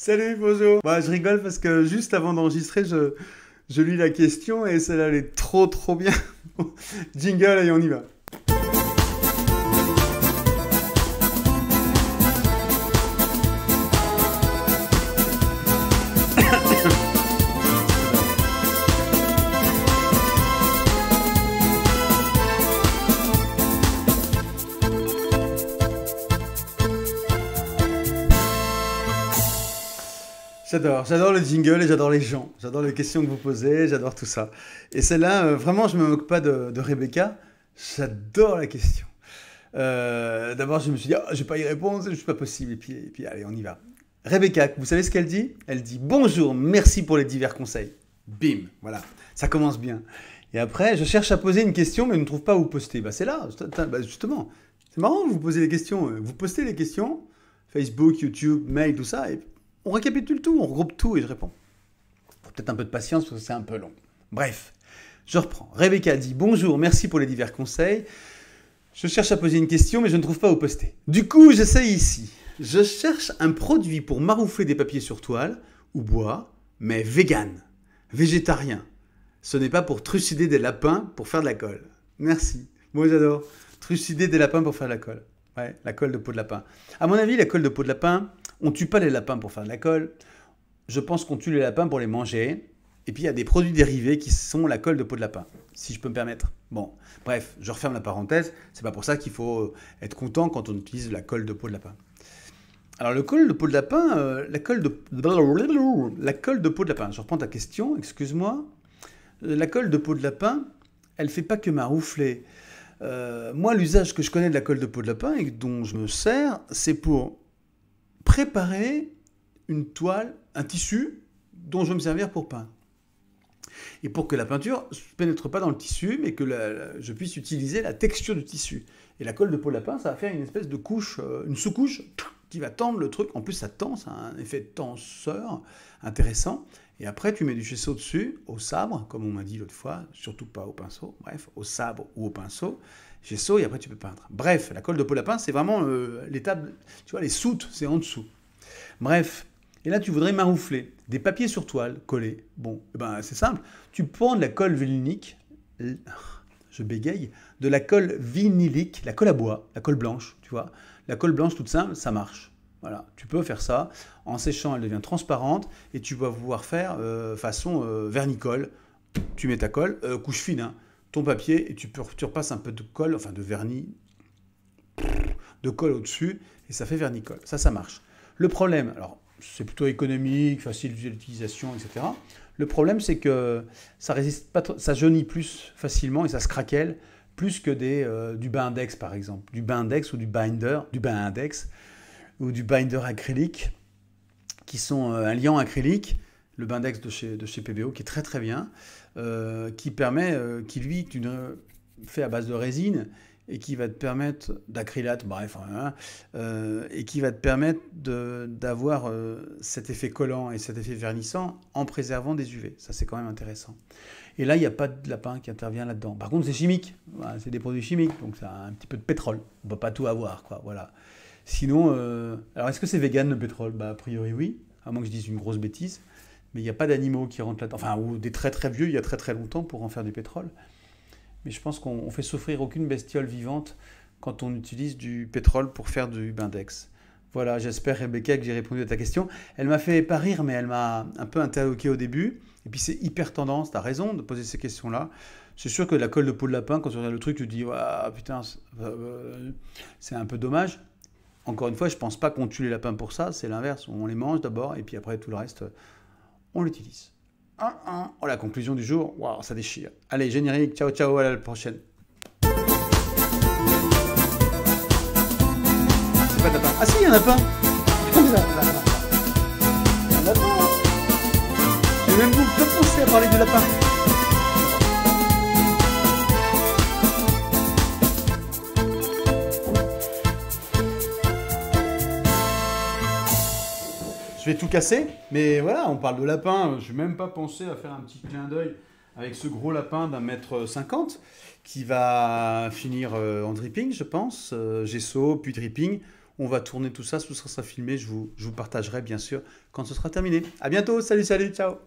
Salut, bonjour. Bah, je rigole parce que juste avant d'enregistrer, je, je lis la question et celle-là, est trop, trop bien. Jingle, et on y va. J'adore, j'adore le jingle et j'adore les gens. J'adore les questions que vous posez, j'adore tout ça. Et celle-là, euh, vraiment, je me moque pas de, Rebecca. J'adore la question. Euh, d'abord, je me suis dit, je oh, je vais pas y répondre, c'est suis pas possible. Et puis, et puis, allez, on y va. Rebecca, vous savez ce qu'elle dit Elle dit bonjour, merci pour les divers conseils. Bim, voilà, ça commence bien. Et après, je cherche à poser une question, mais je ne trouve pas où poster. Bah, c'est là, bah, justement. C'est marrant, vous posez des questions. Vous postez les questions, Facebook, YouTube, mail, tout ça, on récapitule tout, on regroupe tout et je réponds. Faut peut-être un peu de patience parce que c'est un peu long. Bref, je reprends. Rebecca dit Bonjour, merci pour les divers conseils. Je cherche à poser une question, mais je ne trouve pas où poster. Du coup, j'essaye ici. Je cherche un produit pour maroufler des papiers sur toile ou bois, mais vegan, végétarien. Ce n'est pas pour trucider des lapins pour faire de la colle. Merci. Moi, j'adore. Trucider des lapins pour faire de la colle. Ouais, la colle de peau de lapin. À mon avis, la colle de peau de lapin, on tue pas les lapins pour faire de la colle. Je pense qu'on tue les lapins pour les manger. Et puis il y a des produits dérivés qui sont la colle de peau de lapin, si je peux me permettre. Bon, bref, je referme la parenthèse. C'est pas pour ça qu'il faut euh, être content quand on utilise la colle de peau de lapin. Alors le colle de peau de lapin, euh, la colle de la colle de peau de lapin. Je reprends ta question, excuse-moi. Euh, la colle de peau de lapin, elle fait pas que maroufler. moi, l'usage que je connais de la colle de peau de lapin et dont je me sers, c'est pour préparer une toile, un tissu dont je vais me servir pour peindre. Et pour que la peinture ne pénètre pas dans le tissu, mais que je puisse utiliser la texture du tissu. Et la colle de peau lapin, ça va faire une espèce de couche, euh, une sous-couche qui va tendre le truc. En plus, ça tend, ça a un effet tenseur intéressant. Et après, tu mets du gesso dessus, au sabre, comme on m'a dit l'autre fois, surtout pas au pinceau, bref, au sabre ou au pinceau, gesso, et après tu peux peindre. Bref, la colle de peau lapin, c'est vraiment euh, l'étape, tu vois, les soutes, c'est en dessous. Bref, et là tu voudrais maroufler des papiers sur toile collés. Bon, eh ben c'est simple, tu prends de la colle vinilique, je bégaye, de la colle vinilique, la colle à bois, la colle blanche, tu vois, la colle blanche toute simple, ça marche. Voilà, tu peux faire ça. En séchant, elle devient transparente et tu vas pouvoir faire euh, façon euh, vernicole. Tu mets ta colle, euh, couche fine, hein. ton papier et tu, tu repasses un peu de colle, enfin de vernis, de colle au-dessus et ça fait vernicole. Ça, ça marche. Le problème, alors c'est plutôt économique, facile d'utilisation, etc. Le problème, c'est que ça résiste pas, ça jaunit plus facilement et ça se craquelle plus que des, euh, du bain index par exemple, du bain index ou du binder, du bain index ou du binder acrylique, qui sont euh, un liant acrylique, le bain index de chez, de chez PBO qui est très très bien, euh, qui permet, qui lui fait à base de résine et qui va te permettre d'acrylate, bref, hein, hein, euh, et qui va te permettre d'avoir euh, cet effet collant et cet effet vernissant en préservant des UV. Ça, c'est quand même intéressant. Et là, il n'y a pas de lapin qui intervient là-dedans. Par contre, c'est chimique, c'est des produits chimiques, donc ça a un petit peu de pétrole. On ne peut pas tout avoir, quoi, voilà. Sinon, euh, alors est-ce que c'est vegan le pétrole bah, A priori, oui, à moins que je dise une grosse bêtise. Mais il n'y a pas d'animaux qui rentrent là-dedans. Enfin, ou des très très vieux, il y a très très longtemps pour en faire du pétrole mais je pense qu'on fait souffrir aucune bestiole vivante quand on utilise du pétrole pour faire du bindex. Voilà, j'espère Rebecca que j'ai répondu à ta question. Elle m'a fait pas rire, mais elle m'a un peu interloqué au début. Et puis c'est hyper tendance, tu as raison de poser ces questions-là. C'est sûr que la colle de peau de lapin, quand tu regardes le truc, tu te dis ah putain, euh, c'est un peu dommage. Encore une fois, je pense pas qu'on tue les lapins pour ça, c'est l'inverse. On les mange d'abord et puis après tout le reste, on l'utilise. Ah, Oh, la conclusion du jour, waouh, ça déchire. Allez, générique, ciao, ciao, à la prochaine. C'est pas Ah si, il y en a pas. Il y en a pas. J'ai même vous pousser à parler de lapin. tout casser, mais voilà, on parle de lapin. Je n'ai même pas pensé à faire un petit clin d'œil avec ce gros lapin d'un mètre cinquante qui va finir euh, en dripping, je pense. Gesso, euh, puis dripping. On va tourner tout ça, ce sera filmé. je vous partagerai bien sûr quand ce sera terminé. À bientôt, salut, salut, ciao